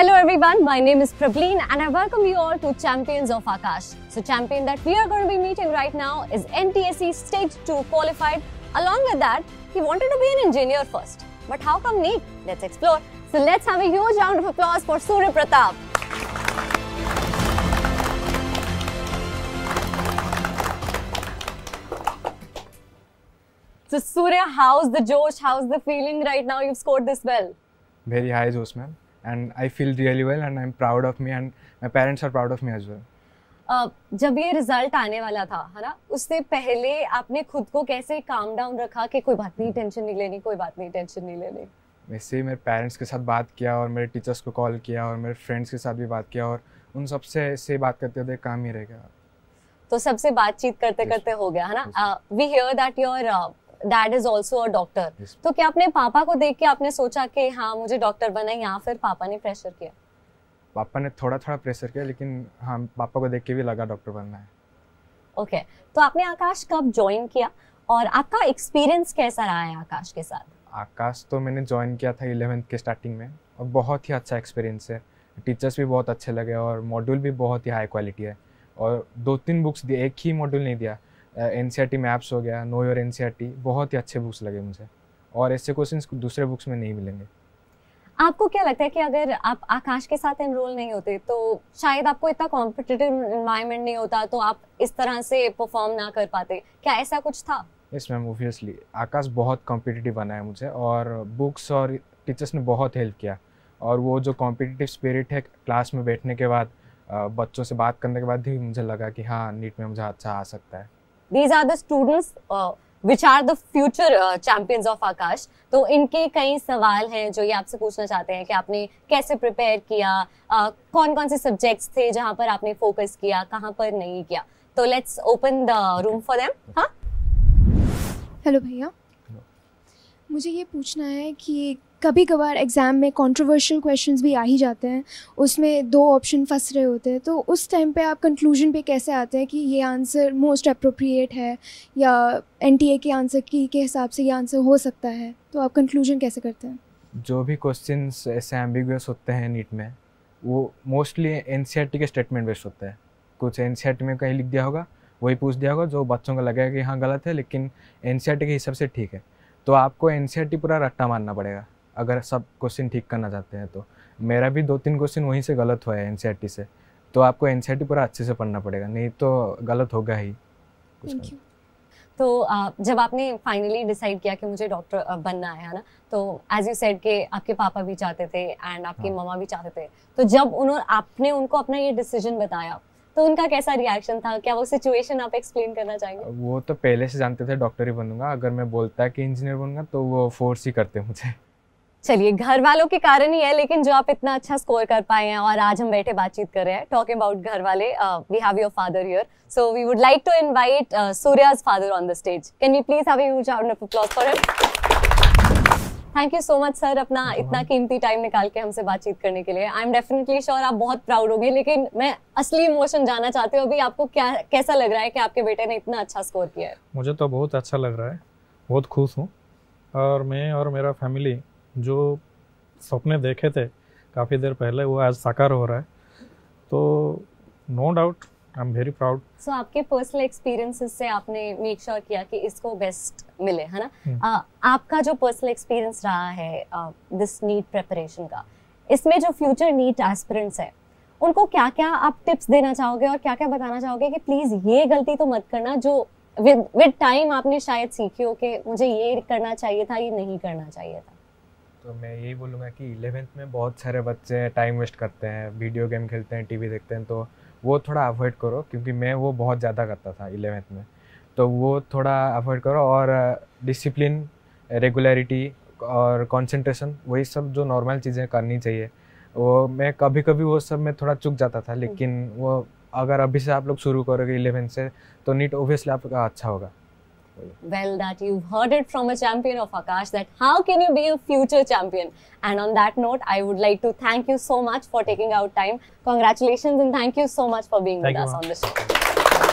Hello everyone, my name is Prableen and I welcome you all to Champions of Akash. So champion that we are going to be meeting right now is NTSC Stage 2 qualified. Along with that, he wanted to be an engineer first. But how come Nik? Let's explore. So let's have a huge round of applause for Surya Pratap. So Surya, how's the Josh? How's the feeling right now? You've scored this well. Very high Josh, ma'am. and I feel really well and I'm proud of me and my parents are proud of me as well. Uh, जब ये result आने वाला था है ना उससे पहले आपने खुद को कैसे काम डाउन रखा कि कोई बात नहीं टेंशन नहीं लेनी कोई बात नहीं टेंशन नहीं लेनी वैसे ही मेरे पेरेंट्स के साथ बात किया और मेरे टीचर्स को कॉल किया और मेरे फ्रेंड्स के साथ भी बात किया और उन सब से से बात करते हुए काम ही रह गया तो सबसे बातचीत करते करते हो गया है ना we hear that your dad is also a doctor तो क्या अपने पापा को देख के आपने सोचा कि हाँ मुझे डॉक्टर बना या फिर पापा ने प्रेशर किया पापा ने थोड़ा थोड़ा प्रेशर किया लेकिन हाँ पापा को देख के भी लगा डॉक्टर बनना है ओके okay. तो आपने आकाश कब ज्वाइन किया और आपका एक्सपीरियंस कैसा रहा है आकाश के साथ आकाश तो मैंने ज्वाइन किया था इलेवेंथ के स्टार्टिंग में और बहुत ही अच्छा एक्सपीरियंस है टीचर्स भी बहुत अच्छे लगे और मॉड्यूल भी बहुत ही हाई क्वालिटी है और दो तीन बुक्स दिए एक ही मॉड्यूल नहीं दिया एन सी मैप्स हो गया नो योर एन बहुत ही अच्छे बुक्स लगे मुझे और ऐसे क्वेश्चन दूसरे बुक्स में नहीं मिलेंगे आपको क्या लगता है कि अगर आप आकाश के साथ एनरोल नहीं होते तो शायद आपको इतना कॉम्पिटिटिव इन्वायरमेंट नहीं होता तो आप इस तरह से परफॉर्म ना कर पाते क्या ऐसा कुछ था यस मैम ओबियसली आकाश बहुत कॉम्पिटिटिव बनाया मुझे और बुक्स और टीचर्स ने बहुत हेल्प किया और वो जो कॉम्पिटिटिव स्पिरिट है क्लास में बैठने के बाद बच्चों से बात करने के बाद भी मुझे लगा कि हाँ नीट में मुझे अच्छा आ सकता है these are the students which are the future champions of Aakash तो इनके कई सवाल हैं जो ये आपसे पूछना चाहते हैं कि आपने कैसे प्रिपेयर किया uh, कौन कौन से सब्जेक्ट्स थे जहाँ पर आपने फोकस किया कहाँ पर नहीं किया तो let's open the room for them हाँ हेलो भैया मुझे ये पूछना है कि कभी कभार एग्ज़ाम में कंट्रोवर्शियल क्वेश्चंस भी आ ही जाते हैं उसमें दो ऑप्शन फंस रहे होते हैं तो उस टाइम पे आप कंक्लूजन पे कैसे आते हैं कि ये आंसर मोस्ट अप्रोप्रिएट है या एन के आंसर की के हिसाब से ये आंसर हो सकता है तो आप कंक्लूजन कैसे करते हैं जो भी क्वेश्चन ऐसे एम्बिगस होते हैं नीट में वो मोस्टली एन e के स्टेटमेंट बेस्ड होते हैं कुछ एन e में कहीं लिख दिया होगा वही पूछ दिया होगा जो बच्चों को लगेगा कि हाँ गलत है लेकिन एन e के हिसाब से ठीक है तो आपको एन पूरा रट्टा मारना पड़ेगा अगर सब क्वेश्चन ठीक करना चाहते हैं तो मेरा भी दो तीन क्वेश्चन वहीं से गलत हुआ है एन e से तो आपको एन e पूरा अच्छे से पढ़ना पड़ेगा नहीं तो गलत होगा ही तो जब आपने फाइनली डिसाइड किया कि मुझे डॉक्टर बनना है ना तो एज यू सेड के आपके पापा भी चाहते थे एंड आपकी हाँ। मम्मा भी चाहते थे तो जब उन्होंने आपने उनको अपना ये डिसीजन बताया तो उनका कैसा रिएक्शन था क्या वो सिचुएशन आप एक्सप्लेन करना चाहेंगे वो तो पहले से जानते थे डॉक्टर ही बनूंगा अगर मैं बोलता कि इंजीनियर बनूंगा तो वो फोर्स ही करते मुझे चलिए घर वालों के कारण ही है लेकिन जो आप इतना अच्छा स्कोर कर पाए हैं और आज हम बैठे बातचीत कर रहे हैं टॉकिंग अबाउट घर वाले we have your father here so we would like to invite Surya's father on the stage can you please have you round of applause for him thank you so much sir अपना इतना कीमती time निकाल के हमसे बातचीत करने के लिए आई एम डेफिनेटली श्योर आप बहुत प्राउड होंगे लेकिन मैं असली इमोशन जानना चाहती हूँ अभी आपको क्या कैसा लग रहा है कि आपके बेटे ने इतना अच्छा स्कोर किया है मुझे तो बहुत अच्छा लग रहा है बहुत खुश हूँ और मैं और मेरा फैमिली जो सपने देखे थे काफ़ी देर पहले वो आज साकार हो रहा है तो no doubt I am very proud so आपके पर्सनल एक्सपीरियंसेस से आपने मेक श्योर sure किया कि इसको बेस्ट मिले है ना uh, आपका जो पर्सनल एक्सपीरियंस रहा है दिस नीट प्रिपरेशन का इसमें जो फ्यूचर नीट एस्पिरेंट्स है उनको क्या क्या आप टिप्स देना चाहोगे और क्या क्या बताना चाहोगे कि प्लीज़ ये गलती तो मत करना जो विद विद टाइम आपने शायद सीखी हो कि मुझे ये करना चाहिए था ये नहीं करना चाहिए था तो मैं यही बोलूँगा कि इलेवेंथ में बहुत सारे बच्चे टाइम वेस्ट करते हैं वीडियो गेम खेलते हैं टीवी देखते हैं तो वो थोड़ा अवॉइड करो क्योंकि मैं वो बहुत ज़्यादा करता था इलेवेंथ में तो वो थोड़ा अवॉइड करो और डिसिप्लिन रेगुलरिटी और कंसंट्रेशन वही सब जो नॉर्मल चीज़ें करनी चाहिए वो मैं कभी कभी वो सब में थोड़ा चुक जाता था लेकिन वो अगर अभी से आप लोग शुरू करोगे इलेवेंथ से तो नीट ओबियसली आपका अच्छा होगा well that you've heard it from a champion of Akash that how can you be a future champion and on that note I would like to thank you so much for taking out time congratulations and thank you so much for being thank with us on the show